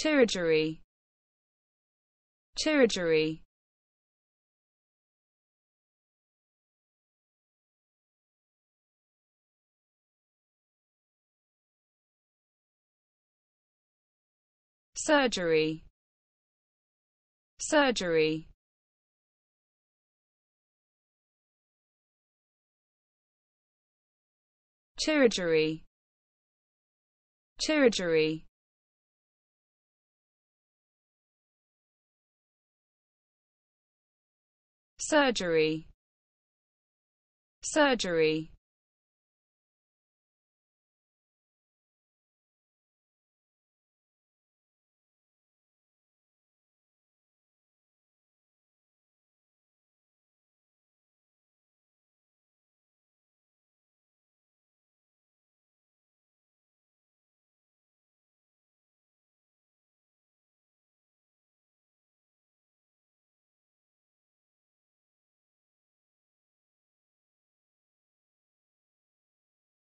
Chirurgery. Chirurgery. Surgery. Surgery. Chirurgery. Chirurgery. surgery surgery